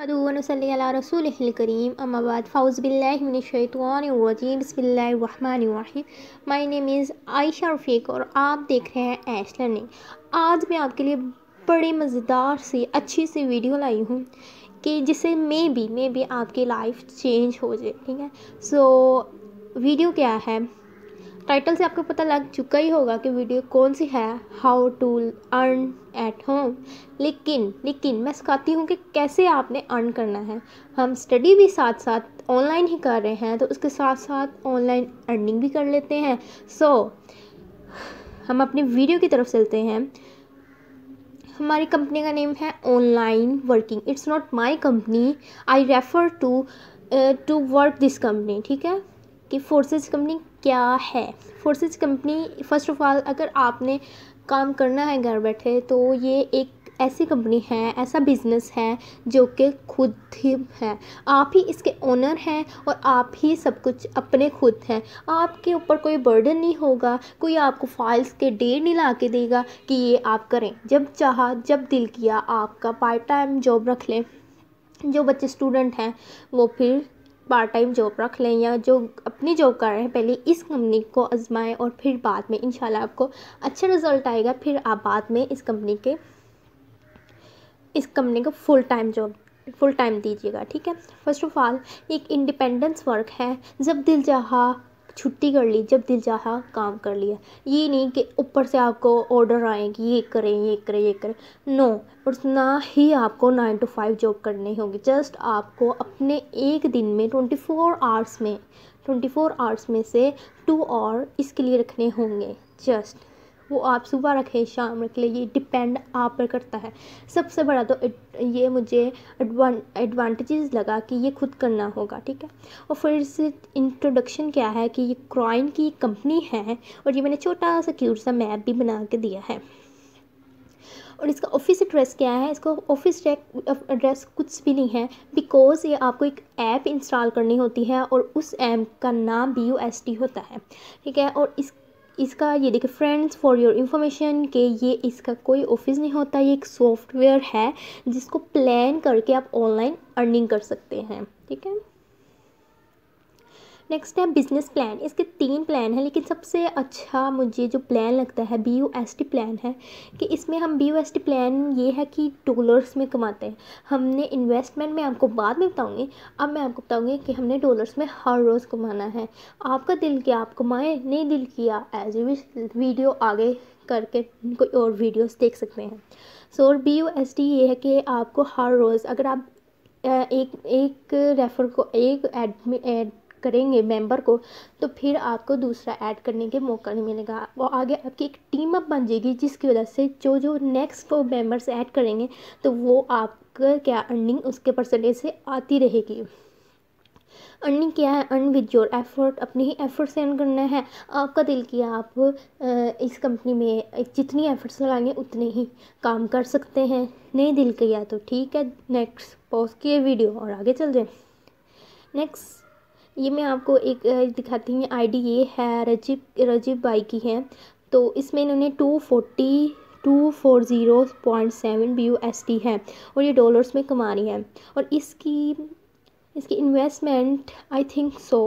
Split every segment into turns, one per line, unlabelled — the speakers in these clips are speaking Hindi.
रसूल करीम अम्माबाद फ़ाउज़बिल्लाशतवानजीम बसमीम my name is Ayesha Rafiq और आप देख रहे हैं ऐश लर्निंग आज मैं आपके लिए बड़े मज़ेदार सी अच्छी सी वीडियो लाई हूँ कि जिससे मे भी मे भी आपकी लाइफ चेंज हो जाए ठीक है सो so, वीडियो क्या है टाइटल से आपको पता लग चुका ही होगा कि वीडियो कौन सी है how to earn at home लेकिन लेकिन मैं सिखाती हूँ कि कैसे आपने अर्न करना है हम स्टडी भी साथ साथ ऑनलाइन ही कर रहे हैं तो उसके साथ साथ ऑनलाइन अर्निंग भी कर लेते हैं सो so, हम अपनी वीडियो की तरफ चलते हैं हमारी कंपनी का नेम है online working it's not my company I refer to to work this company ठीक है कि फोर्सेस कंपनी क्या है forces company first of all अगर आपने काम करना है घर बैठे तो ये एक ऐसी कंपनी है ऐसा बिजनेस है जो कि खुद ही है आप ही इसके ओनर हैं और आप ही सब कुछ अपने खुद हैं आपके ऊपर कोई बर्डन नहीं होगा कोई आपको फाइल्स के डेट नहीं ला के देगा कि ये आप करें जब चाह जब दिल किया आपका पार्ट टाइम जॉब रख लें जो बच्चे स्टूडेंट हैं वो फिर पार्ट टाइम जॉब रख लें या जो अपनी जॉब कर रहे हैं पहले इस कंपनी को आजमाएं और फिर बाद में इन आपको अच्छा रिज़ल्ट आएगा फिर आप बाद में इस कंपनी के इस कंपनी को full time job full time दीजिएगा ठीक है फर्स्ट ऑफ़ ऑल एक इंडिपेंडेंस वर्क है जब दिल जहाँ छुट्टी कर ली जब दिल चाहा काम कर लिया ये नहीं कि ऊपर से आपको ऑर्डर आए कि ये करें ये करें ये करें नो और ना ही आपको नाइन टू फाइव जॉब करनी होगी जस्ट आपको अपने एक दिन में ट्वेंटी फोर आवर्स में ट्वेंटी फोर आवर्स में से टू आवर इसके लिए रखने होंगे जस्ट वो आप सुबह रखें शाम रख लें ये डिपेंड आप पर करता है सबसे बड़ा तो ये मुझे एडवांटेजेस लगा कि ये खुद करना होगा ठीक है और फिर से इंट्रोडक्शन क्या है कि ये क्रॉइन की कंपनी है और ये मैंने छोटा सा क्यूट सा मैप भी बना के दिया है और इसका ऑफिस एड्रेस क्या है इसका ऑफिस एड्रेस कुछ भी नहीं है बिकॉज ये आपको एक ऐप इंस्टॉल करनी होती है और उस ऐप का नाम बी यू एस टी होता है ठीक है और इस इसका ये देखिए फ्रेंड्स फॉर योर इन्फॉर्मेशन के ये इसका कोई ऑफिस नहीं होता ये एक सॉफ्टवेयर है जिसको प्लान करके आप ऑनलाइन अर्निंग कर सकते हैं ठीक है नेक्स्ट है बिजनेस प्लान इसके तीन प्लान हैं लेकिन सबसे अच्छा मुझे जो प्लान लगता है B U S T plan है कि इसमें हम B U S T plan ये है कि डॉलर्स में कमाते हैं हमने इन्वेस्टमेंट में आपको बाद में बताऊँगी अब मैं आपको बताऊँगी कि हमने डॉलर्स में हर रोज़ कमाना है आपका दिल किया आप कमाएँ नहीं दिल किया एज ए वीडियो आगे करके कोई और वीडियोस देख सकते हैं सो और बी यू एस टी ये है कि आपको हर रोज़ अगर आप एक एक रेफर को एक एडमिट एड करेंगे मेंबर को तो फिर आपको दूसरा ऐड करने के मौका नहीं मिलेगा और आगे आपकी एक टीम अप बन जाएगी जिसकी वजह से जो जो नेक्स्ट वो मेंबर्स ऐड करेंगे तो वो आपका क्या अर्निंग उसके परसेंटेज से आती रहेगी अर्निंग क्या है अर्न विद योर एफर्ट अपने ही एफर्ट से अर्न करना है आपका दिल किया आप इस कंपनी में जितनी एफर्ट्स लगाएंगे उतने ही काम कर सकते हैं नहीं दिल किया तो ठीक है नेक्स्ट पॉज किए वीडियो और आगे चल जाए नेक्स्ट ये मैं आपको एक दिखाती हूँ आईडी ये है रजीब रजीब बाई की है तो इसमें इन्होंने two forty two four zero point seven B U S T है और ये डॉलर्स में कमा रही है और इसकी इसकी investment I think so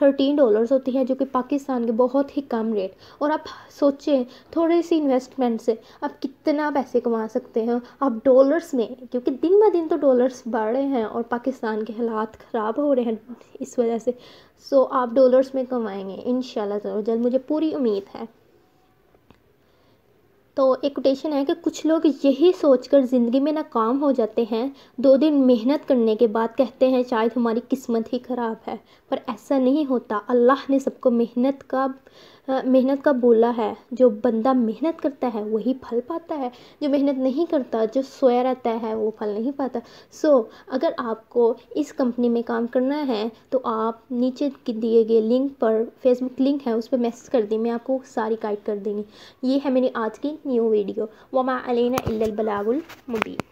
thirteen dollars होती है जो कि पाकिस्तान के बहुत ही कम रेट और आप सोचें थोड़े सी इन्वेस्टमेंट से आप कितना पैसे कमा सकते हैं आप डॉलर्स में क्योंकि दिन ब दिन तो डॉलर्स बढ़ रहे हैं और पाकिस्तान के हालात ख़राब हो रहे हैं इस वजह से सो आप डॉलर्स में कमाएंगे इन शाला जल्द मुझे पूरी उम्मीद है तो एक कोटेशन है कि कुछ लोग यही सोचकर ज़िंदगी में नाकाम हो जाते हैं दो दिन मेहनत करने के बाद कहते हैं शायद हमारी किस्मत ही ख़राब है पर ऐसा नहीं होता अल्लाह ने सबको मेहनत का मेहनत का बोला है जो बंदा मेहनत करता है वही फल पाता है जो मेहनत नहीं करता जो सोया रहता है वो फल नहीं पाता सो so, अगर आपको इस कंपनी में काम करना है तो आप नीचे दिए गए लिंक पर फेसबुक लिंक है उस पर मैसेज कर दें मैं आपको सारी गाइड कर देंगी ये है मेरी आज की نيو فيديو وما علينا إلا البلاغ المبين